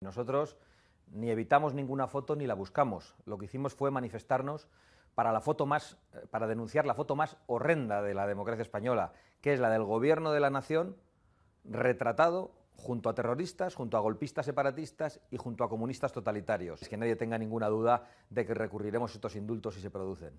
Nosotros ni evitamos ninguna foto ni la buscamos. Lo que hicimos fue manifestarnos para la foto más eh, para denunciar la foto más horrenda de la democracia española, que es la del gobierno de la nación retratado junto a terroristas, junto a golpistas separatistas y junto a comunistas totalitarios. Es que nadie tenga ninguna duda de que recurriremos a estos indultos si se producen.